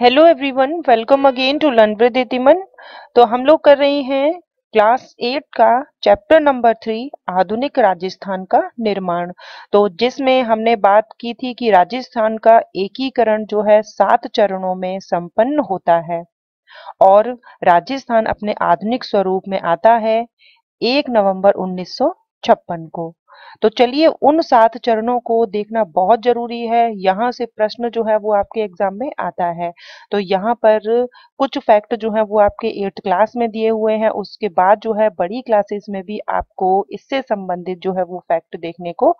hello everyone welcome again to learn with इतिमन तो हम लोग कर रहे हैं क्लास एट का चैप्टर नंबर थ्री आधुनिक राजस्थान का निर्माण तो जिसमें हमने बात की थी कि राजस्थान का एकीकरण जो है सात चरणों में संपन्न होता है और राजस्थान अपने आधुनिक स्वरूप में आता है एक नवंबर उन्नीस को तो चलिए उन सात चरणों को देखना बहुत जरूरी है यहाँ से प्रश्न जो है वो आपके एग्जाम में आता है तो यहाँ पर कुछ फैक्ट जो है वो आपके एट्थ क्लास में दिए हुए हैं उसके बाद जो है बड़ी क्लासेस में भी आपको इससे संबंधित जो है वो फैक्ट देखने को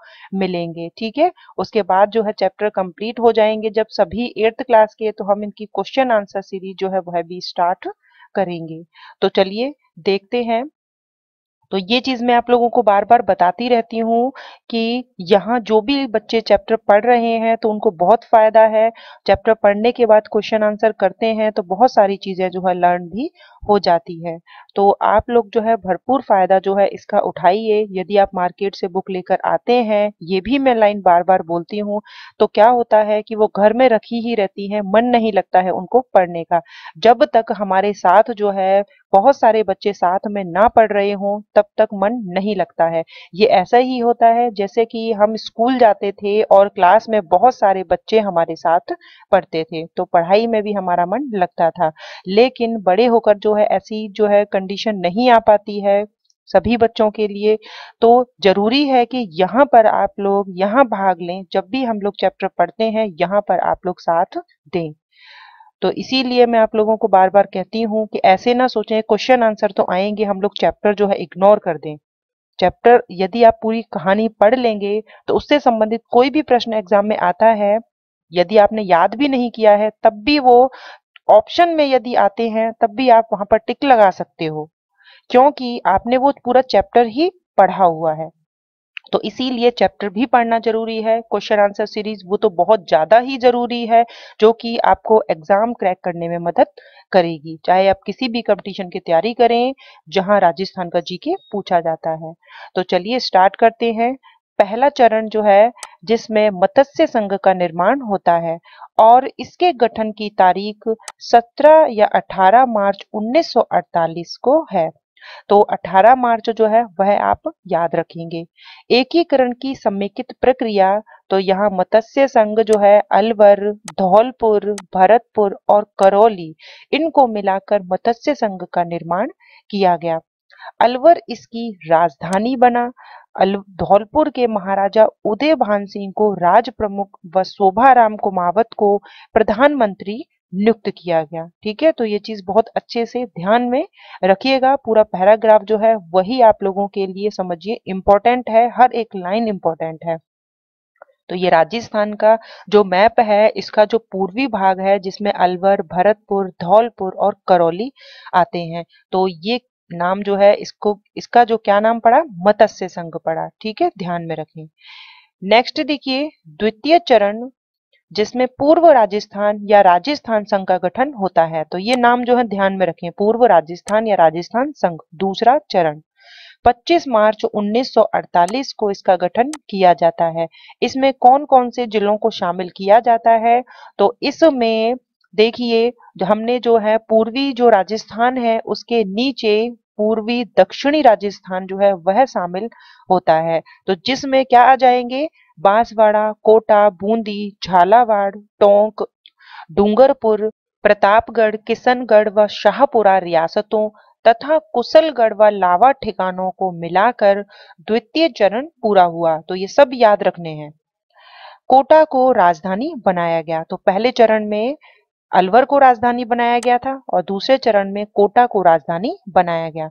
मिलेंगे ठीक है उसके बाद जो है चैप्टर कंप्लीट हो जाएंगे जब सभी एट्थ क्लास के तो हम इनकी क्वेश्चन आंसर सीरीज जो है वह भी स्टार्ट करेंगे तो चलिए देखते हैं तो ये चीज़ मैं आप लोगों को बार बार बताती रहती हूँ कि यहाँ जो भी बच्चे चैप्टर पढ़ रहे हैं तो उनको बहुत फ़ायदा है चैप्टर पढ़ने के बाद क्वेश्चन आंसर करते हैं तो बहुत सारी चीज़ें जो है लर्न भी हो जाती है तो आप लोग जो है भरपूर फ़ायदा जो है इसका उठाइए यदि आप मार्केट से बुक लेकर आते हैं ये भी मैं लाइन बार बार बोलती हूँ तो क्या होता है कि वो घर में रखी ही रहती है मन नहीं लगता है उनको पढ़ने का जब तक हमारे साथ जो है बहुत सारे बच्चे साथ में ना पढ़ रहे हों तब तक मन नहीं लगता है ये ऐसा ही होता है जैसे कि हम स्कूल जाते थे और क्लास में बहुत सारे बच्चे हमारे साथ पढ़ते थे तो पढ़ाई में भी हमारा मन लगता था लेकिन बड़े होकर जो है ऐसी जो है कंडीशन नहीं आ पाती है सभी बच्चों के लिए तो जरूरी है कि यहाँ पर आप लोग यहाँ भाग लें जब भी हम लोग चैप्टर पढ़ते हैं यहाँ पर आप लोग साथ दें तो इसीलिए मैं आप लोगों को बार बार कहती हूँ कि ऐसे ना सोचें क्वेश्चन आंसर तो आएंगे हम लोग चैप्टर जो है इग्नोर कर दें चैप्टर यदि आप पूरी कहानी पढ़ लेंगे तो उससे संबंधित कोई भी प्रश्न एग्जाम में आता है यदि आपने याद भी नहीं किया है तब भी वो ऑप्शन में यदि आते हैं तब भी आप वहां पर टिक लगा सकते हो क्योंकि आपने वो पूरा चैप्टर ही पढ़ा हुआ है तो इसीलिए चैप्टर भी पढ़ना जरूरी है क्वेश्चन आंसर सीरीज वो तो बहुत ज़्यादा ही जरूरी है जो कि आपको एग्ज़ाम क्रैक करने में मदद करेगी चाहे आप किसी भी कंपटीशन की तैयारी करें जहां राजस्थान का जीके पूछा जाता है तो चलिए स्टार्ट करते हैं पहला चरण जो है जिसमें मत्स्य संघ का निर्माण होता है और इसके गठन की तारीख 17 या 18 मार्च 1948 को है तो 18 मार्च जो है वह आप याद रखेंगे एकीकरण की समेकित प्रक्रिया तो यहाँ मत्स्य संघ जो है अलवर धौलपुर भरतपुर और करौली इनको मिलाकर मत्स्य संघ का निर्माण किया गया अलवर इसकी राजधानी बना धौलपुर के महाराजा उदय भान सिंह को राज प्रमुख व शोभा राम कुमावत को प्रधानमंत्री नियुक्त किया गया ठीक है तो ये चीज बहुत अच्छे से ध्यान में रखिएगा पूरा पैराग्राफ जो है वही आप लोगों के लिए समझिए इंपॉर्टेंट है हर एक लाइन इंपॉर्टेंट है तो ये राजस्थान का जो मैप है इसका जो पूर्वी भाग है जिसमें अलवर भरतपुर धौलपुर और करौली आते हैं तो ये नाम जो है इसको इसका जो क्या नाम पड़ा मत्स्य संघ पड़ा ठीक है ध्यान में रखें नेक्स्ट देखिए द्वितीय चरण जिसमें पूर्व राजस्थान या राजस्थान संघ का गठन होता है तो ये नाम जो है ध्यान में रखें पूर्व राजस्थान या राजस्थान संघ दूसरा चरण 25 मार्च 1948 को इसका गठन किया जाता है इसमें कौन कौन से जिलों को शामिल किया जाता है तो इसमें देखिए हमने जो है पूर्वी जो राजस्थान है उसके नीचे पूर्वी दक्षिणी राजस्थान जो है वह शामिल होता है तो जिसमें क्या आ जाएंगे बांसवाड़ा कोटा बूंदी झालावाड़ टोंक डूंगरपुर प्रतापगढ़ किशनगढ़ व शाहपुरा रियासतों तथा कुशलगढ़ व लावा ठिकानों को मिलाकर द्वितीय चरण पूरा हुआ तो ये सब याद रखने हैं कोटा को राजधानी बनाया गया तो पहले चरण में अलवर को राजधानी बनाया गया था और दूसरे चरण में कोटा को राजधानी बनाया गया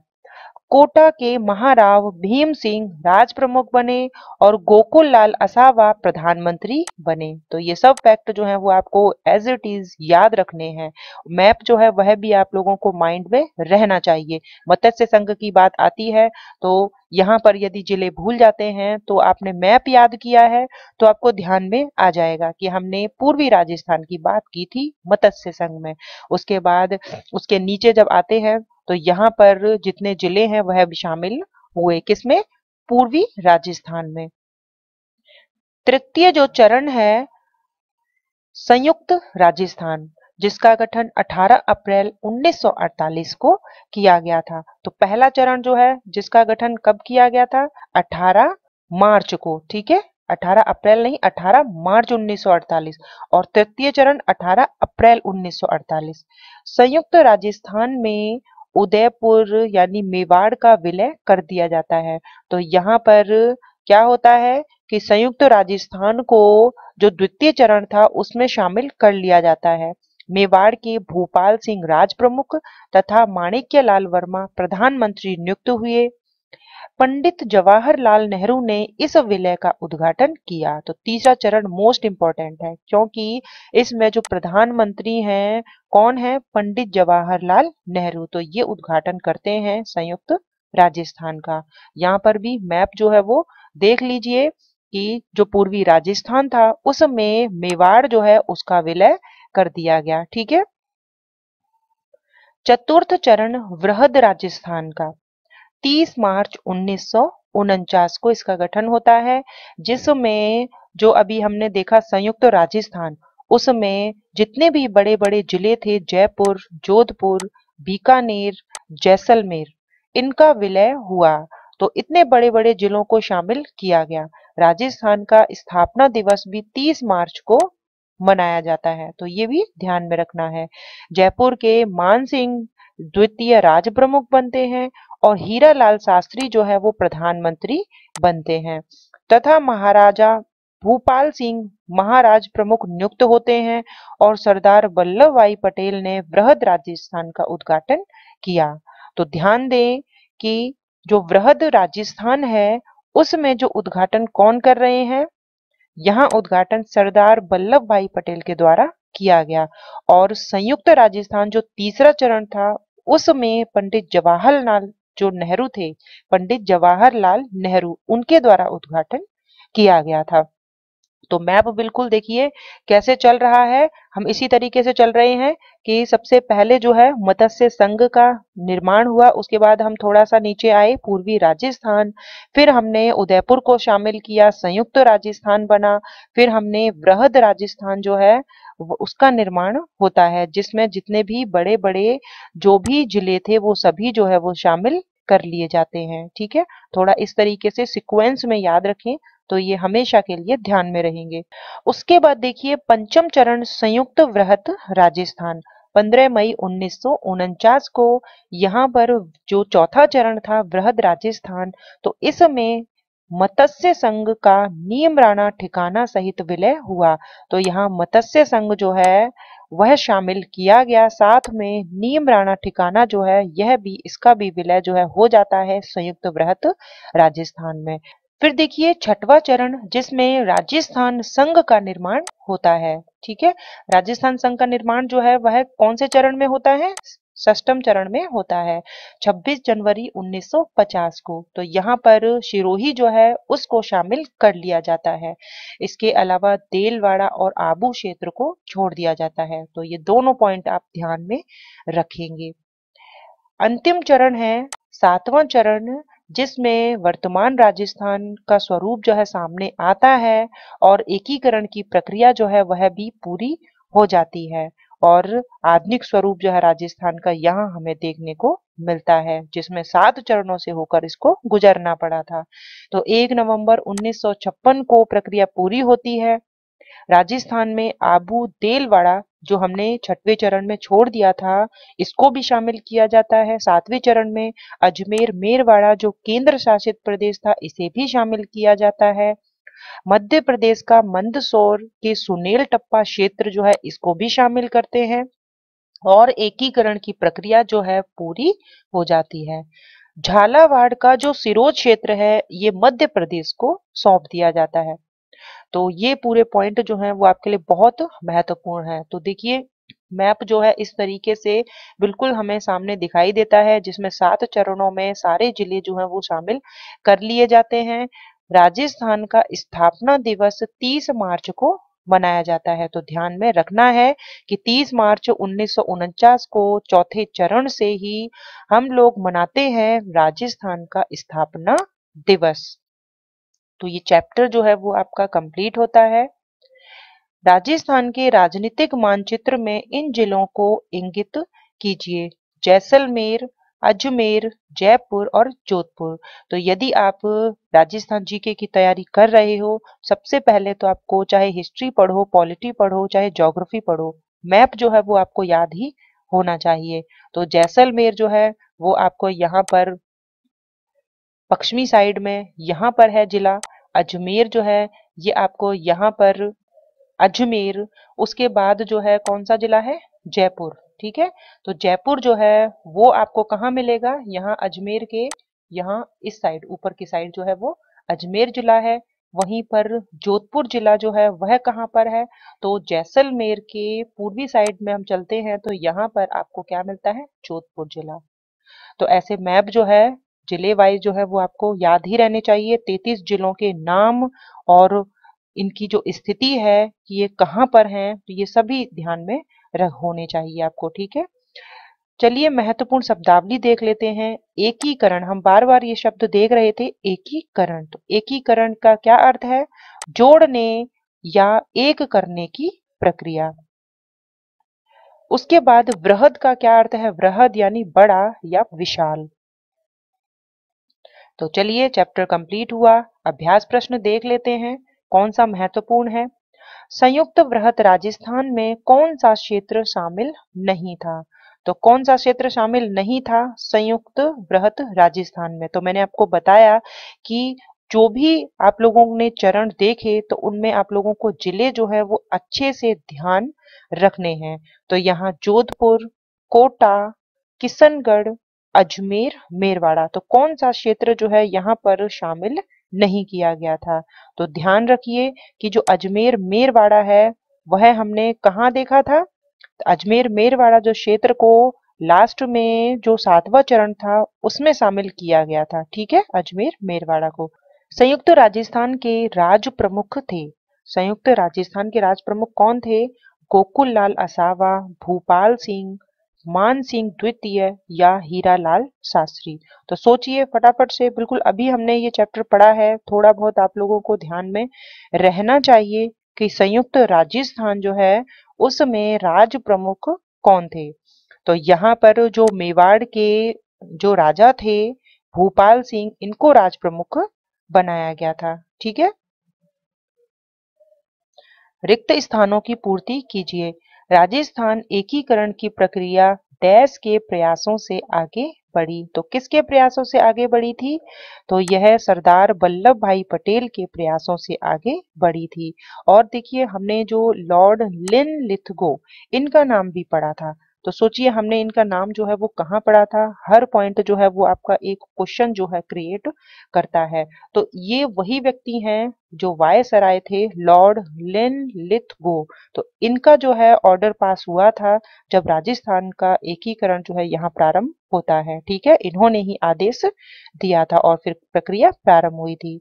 कोटा के महाराव भीम सिंह राज प्रमुख बने और गोकुल लाल असावा प्रधानमंत्री बने तो ये सब फैक्ट जो है वो आपको एज इट इज याद रखने हैं मैप जो है वह भी आप लोगों को माइंड में रहना चाहिए मत्स्य संघ की बात आती है तो यहाँ पर यदि जिले भूल जाते हैं तो आपने मैप याद किया है तो आपको ध्यान में आ जाएगा कि हमने पूर्वी राजस्थान की बात की थी मत्स्य संघ में उसके बाद उसके नीचे जब आते हैं तो यहाँ पर जितने जिले हैं वह भी शामिल हुए किसमें पूर्वी राजस्थान में तृतीय जो चरण है संयुक्त राजस्थान जिसका गठन 18 अप्रैल 1948 को किया गया था तो पहला चरण जो है जिसका गठन कब किया गया था 18 मार्च को ठीक है 18 अप्रैल नहीं 18 मार्च 1948 और तृतीय चरण 18 अप्रैल 1948 संयुक्त राजस्थान में उदयपुर यानी मेवाड़ का विलय कर दिया जाता है तो यहाँ पर क्या होता है कि संयुक्त राजस्थान को जो द्वितीय चरण था उसमें शामिल कर लिया जाता है मेवाड़ के भूपाल सिंह राज प्रमुख तथा माणिक्य लाल वर्मा प्रधानमंत्री नियुक्त हुए पंडित जवाहरलाल नेहरू ने इस विलय का उद्घाटन किया तो तीसरा चरण मोस्ट इम्पोर्टेंट है क्योंकि इसमें जो प्रधानमंत्री हैं कौन है पंडित जवाहरलाल नेहरू तो ये उद्घाटन करते हैं संयुक्त राजस्थान का यहाँ पर भी मैप जो है वो देख लीजिए कि जो पूर्वी राजस्थान था उसमें मेवाड़ जो है उसका विलय कर दिया गया ठीक है चतुर्थ चरण वृहद राजस्थान का 30 मार्च उन्नीस को इसका गठन होता है जिसमें जो अभी हमने देखा संयुक्त तो राजस्थान उसमें जितने भी बड़े बड़े जिले थे जयपुर जोधपुर बीकानेर जैसलमेर इनका विलय हुआ तो इतने बड़े बड़े जिलों को शामिल किया गया राजस्थान का स्थापना दिवस भी 30 मार्च को मनाया जाता है तो ये भी ध्यान में रखना है जयपुर के मान सिंह द्वितीय राज प्रमुख बनते हैं और हीरा लाल शास्त्री जो है वो प्रधानमंत्री बनते हैं तथा महाराजा भूपाल सिंह महाराज प्रमुख नियुक्त होते हैं और सरदार वल्लभ भाई पटेल ने वृहद राजस्थान का उद्घाटन किया तो ध्यान दें कि जो वृहद राजस्थान है उसमें जो उद्घाटन कौन कर रहे हैं यहाँ उद्घाटन सरदार वल्लभ भाई पटेल के द्वारा किया गया और संयुक्त राजस्थान जो तीसरा चरण था उसमें पंडित जवाहरलाल जो नेहरू थे पंडित जवाहरलाल नेहरू उनके द्वारा उद्घाटन किया गया था तो मैप बिल्कुल देखिए कैसे चल रहा है हम इसी तरीके से चल रहे हैं कि सबसे पहले जो है मत्स्य संघ का निर्माण हुआ उसके बाद हम थोड़ा सा नीचे आए पूर्वी राजस्थान फिर हमने उदयपुर को शामिल किया संयुक्त राजस्थान बना फिर हमने वृहद राजस्थान जो है उसका निर्माण होता है जिसमें जितने भी बड़े बड़े जो भी जिले थे वो सभी जो है वो शामिल कर लिए जाते हैं ठीक है थोड़ा इस तरीके से सिक्वेंस में याद रखें तो ये हमेशा के लिए ध्यान में रहेंगे उसके बाद देखिए पंचम चरण संयुक्त वृहत राजस्थान 15 मई उन्नीस को यहाँ पर जो चौथा चरण था वृहद राजस्थान तो इसमें मत्स्य संघ का नियम राणा ठिकाना सहित विलय हुआ तो यहाँ मत्स्य संघ जो है वह शामिल किया गया साथ में नियम राणा ठिकाना जो है यह भी इसका भी विलय जो है हो जाता है संयुक्त वृहत राजस्थान में फिर देखिए छठवा चरण जिसमें राजस्थान संघ का निर्माण होता है ठीक है राजस्थान संघ का निर्माण जो है वह कौन से चरण में होता है सष्टम चरण में होता है 26 जनवरी 1950 को तो यहाँ पर शिरोही जो है उसको शामिल कर लिया जाता है इसके अलावा देलवाड़ा और आबू क्षेत्र को छोड़ दिया जाता है तो ये दोनों पॉइंट आप ध्यान में रखेंगे अंतिम चरण है सातवां चरण जिसमें वर्तमान राजस्थान का स्वरूप जो है सामने आता है और एकीकरण की प्रक्रिया जो है वह भी पूरी हो जाती है और आधुनिक स्वरूप जो है राजस्थान का यहाँ हमें देखने को मिलता है जिसमें सात चरणों से होकर इसको गुजरना पड़ा था तो एक नवंबर 1956 को प्रक्रिया पूरी होती है राजस्थान में आबू देलवाड़ा जो हमने छठवें चरण में छोड़ दिया था इसको भी शामिल किया जाता है सातवें चरण में अजमेर मेरवाड़ा जो केंद्र शासित प्रदेश था इसे भी शामिल किया जाता है मध्य प्रदेश का मंदसौर के सुनेल टप्पा क्षेत्र जो है इसको भी शामिल करते हैं और एकीकरण की प्रक्रिया जो है पूरी हो जाती है झालावाड़ का जो सिरोज क्षेत्र है ये मध्य प्रदेश को सौंप दिया जाता है तो ये पूरे पॉइंट जो है वो आपके लिए बहुत महत्वपूर्ण है तो देखिए मैप जो है इस तरीके से बिल्कुल हमें सामने दिखाई देता है जिसमें सात चरणों में सारे जिले जो हैं वो शामिल कर लिए जाते हैं राजस्थान का स्थापना दिवस 30 मार्च को मनाया जाता है तो ध्यान में रखना है कि 30 मार्च उन्नीस को चौथे चरण से ही हम लोग मनाते हैं राजस्थान का स्थापना दिवस तो ये चैप्टर जो है वो आपका कंप्लीट होता है राजस्थान के राजनीतिक मानचित्र में इन जिलों को इंगित कीजिए जैसलमेर अजमेर जयपुर और जोधपुर तो यदि आप राजस्थान जीके की तैयारी कर रहे हो सबसे पहले तो आपको चाहे हिस्ट्री पढ़ो पॉलिटी पढ़ो चाहे जोग्राफी पढ़ो मैप जो है वो आपको याद ही होना चाहिए तो जैसलमेर जो है वो आपको यहाँ पर पश्चिमी साइड में यहाँ पर है जिला अजमेर जो है ये आपको यहाँ पर अजमेर उसके बाद जो है कौन सा जिला है जयपुर ठीक है तो जयपुर जो है वो आपको कहाँ मिलेगा यहाँ अजमेर के यहाँ इस साइड ऊपर की साइड जो है वो अजमेर जिला है वहीं पर जोधपुर जिला जो है वह कहाँ पर है तो जैसलमेर के पूर्वी साइड में हम चलते हैं तो यहाँ पर आपको क्या मिलता है जोधपुर जिला तो ऐसे मैप जो है जिले वाइज जो है वो आपको याद ही रहने चाहिए तैतीस जिलों के नाम और इनकी जो स्थिति है कि ये कहाँ पर हैं तो ये सभी ध्यान में होने चाहिए आपको ठीक है चलिए महत्वपूर्ण शब्दावली देख लेते हैं एकीकरण हम बार बार ये शब्द देख रहे थे एकीकरण तो एकीकरण का क्या अर्थ है जोड़ने या एक करने की प्रक्रिया उसके बाद वृहद का क्या अर्थ है वृहद यानी बड़ा या विशाल तो चलिए चैप्टर कंप्लीट हुआ अभ्यास प्रश्न देख लेते हैं कौन सा महत्वपूर्ण है संयुक्त वृहत राजस्थान में कौन सा क्षेत्र शामिल नहीं था तो कौन सा क्षेत्र शामिल नहीं था संयुक्त वृहत राजस्थान में तो मैंने आपको बताया कि जो भी आप लोगों ने चरण देखे तो उनमें आप लोगों को जिले जो है वो अच्छे से ध्यान रखने हैं तो यहाँ जोधपुर कोटा किशनगढ़ अजमेर मेरवाड़ा तो कौन सा क्षेत्र जो है यहाँ पर शामिल नहीं किया गया था तो ध्यान रखिए कि जो अजमेर मेरवाड़ा है वह हमने कहाँ देखा था तो अजमेर मेरवाड़ा जो क्षेत्र को लास्ट में जो सातवा चरण था उसमें शामिल किया गया था ठीक है अजमेर मेरवाड़ा को संयुक्त राजस्थान के राज प्रमुख थे संयुक्त राजस्थान के राज प्रमुख कौन थे गोकुल लाल असावा भूपाल सिंह मान सिंह द्वितीय या हीरालाल शास्त्री तो सोचिए फटाफट से बिल्कुल अभी हमने ये चैप्टर पढ़ा है थोड़ा बहुत आप लोगों को ध्यान में रहना चाहिए कि संयुक्त राजस्थान जो है उसमें राज प्रमुख कौन थे तो यहाँ पर जो मेवाड़ के जो राजा थे भूपाल सिंह इनको राज प्रमुख बनाया गया था ठीक है रिक्त स्थानों की पूर्ति कीजिए राजस्थान एकीकरण की प्रक्रिया डैश के प्रयासों से आगे बढ़ी तो किसके प्रयासों से आगे बढ़ी थी तो यह सरदार वल्लभ भाई पटेल के प्रयासों से आगे बढ़ी थी और देखिए हमने जो लॉर्ड लिन लिथगो इनका नाम भी पढ़ा था तो सोचिए हमने इनका नाम जो है वो कहाँ पढ़ा था हर पॉइंट जो है वो आपका एक क्वेश्चन जो है क्रिएट करता है तो ये वही व्यक्ति हैं जो वायस आए थे लॉर्ड लिन लिथगो तो इनका जो है ऑर्डर पास हुआ था जब राजस्थान का एकीकरण जो है यहाँ प्रारंभ होता है ठीक है इन्होंने ही आदेश दिया था और फिर प्रक्रिया प्रारंभ हुई थी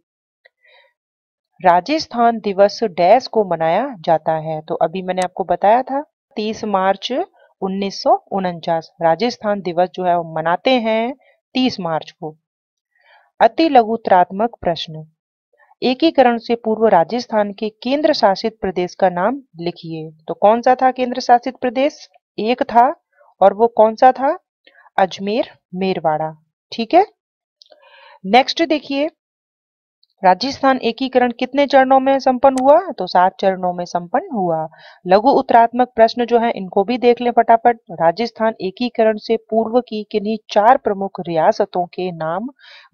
राजस्थान दिवस डैश को मनाया जाता है तो अभी मैंने आपको बताया था 30 मार्च उन्नीस राजस्थान दिवस जो है वो मनाते हैं 30 मार्च को अति उत्तरात्मक प्रश्न एकीकरण से पूर्व राजस्थान के केंद्र शासित प्रदेश का नाम लिखिए तो कौन सा था केंद्र शासित प्रदेश एक था और वो कौन सा था अजमेर मेरवाड़ा ठीक है नेक्स्ट देखिए राजस्थान एकीकरण कितने चरणों में संपन्न हुआ तो सात चरणों में संपन्न हुआ लघु उत्तरात्मक प्रश्न जो है इनको भी देख ले फटाफट राजस्थान एकीकरण से पूर्व की किन्हीं चार प्रमुख रियासतों के नाम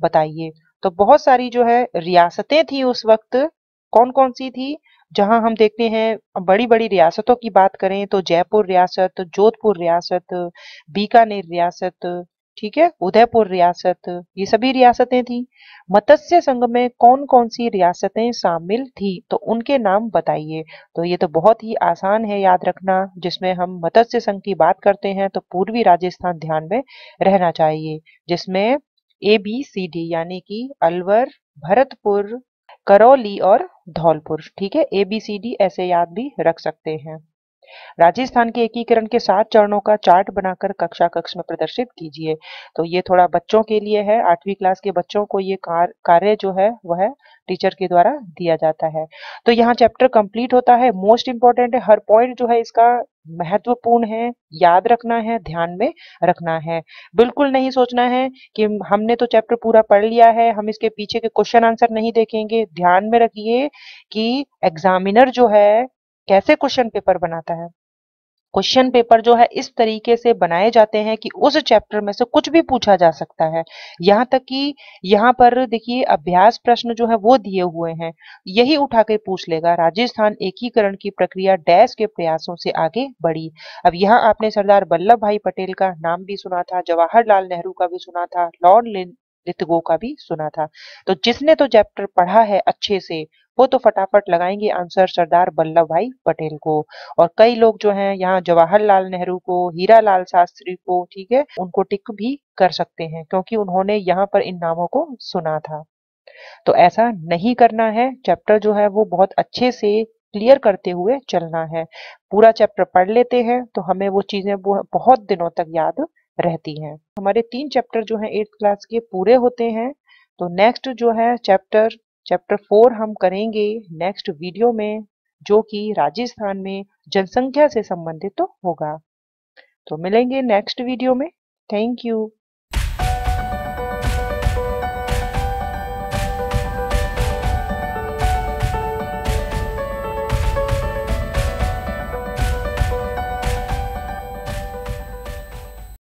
बताइए तो बहुत सारी जो है रियासतें थी उस वक्त कौन कौन सी थी जहां हम देखते हैं बड़ी बड़ी रियासतों की बात करें तो जयपुर रियासत जोधपुर रियासत बीकानेर रियासत ठीक है उदयपुर रियासत ये सभी रियासतें थी मत्स्य संघ में कौन कौन सी रियासतें शामिल थी तो उनके नाम बताइए तो ये तो बहुत ही आसान है याद रखना जिसमें हम मत्स्य संघ की बात करते हैं तो पूर्वी राजस्थान ध्यान में रहना चाहिए जिसमें ए बी सी डी यानी कि अलवर भरतपुर करौली और धौलपुर ठीक है ए बी सी डी ऐसे याद भी रख सकते हैं राजस्थान के एकीकरण के सात चरणों का चार्ट बनाकर कक्षा कक्ष में प्रदर्शित कीजिए तो ये थोड़ा बच्चों के लिए है आठवीं क्लास के बच्चों को ये कार्य जो है वह टीचर के द्वारा दिया जाता है तो यहाँ चैप्टर कंप्लीट होता है मोस्ट इंपॉर्टेंट है हर पॉइंट जो है इसका महत्वपूर्ण है याद रखना है ध्यान में रखना है बिल्कुल नहीं सोचना है कि हमने तो चैप्टर पूरा पढ़ लिया है हम इसके पीछे के क्वेश्चन आंसर नहीं देखेंगे ध्यान में रखिए कि एग्जामिनर जो है कैसे क्वेश्चन पेपर बनाता है क्वेश्चन पेपर जो है इस तरीके से बनाए जाते हैं कि उस चैप्टर में से कुछ भी पूछा जा सकता है यहाँ तक कि यहाँ पर देखिए अभ्यास प्रश्न जो है वो दिए हुए हैं यही उठा के पूछ लेगा राजस्थान एकीकरण की प्रक्रिया डैश के प्रयासों से आगे बढ़ी अब यहाँ आपने सरदार वल्लभ भाई पटेल का नाम भी सुना था जवाहरलाल नेहरू का भी सुना था लॉर्ड लिथगो का भी सुना था तो जिसने तो चैप्टर पढ़ा है अच्छे से वो तो फटाफट लगाएंगे आंसर सरदार वल्लभ भाई पटेल को और कई लोग जो हैं यहाँ जवाहरलाल नेहरू को हीरा लाल शास्त्री को ठीक है उनको टिक भी कर सकते हैं क्योंकि उन्होंने यहाँ पर इन नामों को सुना था तो ऐसा नहीं करना है चैप्टर जो है वो बहुत अच्छे से क्लियर करते हुए चलना है पूरा चैप्टर पढ़ लेते हैं तो हमें वो चीजें बहुत दिनों तक याद रहती हैं हमारे तीन चैप्टर जो हैं एट्थ क्लास के पूरे होते हैं तो नेक्स्ट जो है चैप्टर चैप्टर फोर हम करेंगे नेक्स्ट वीडियो में जो कि राजस्थान में जनसंख्या से संबंधित तो होगा तो मिलेंगे नेक्स्ट वीडियो में थैंक यू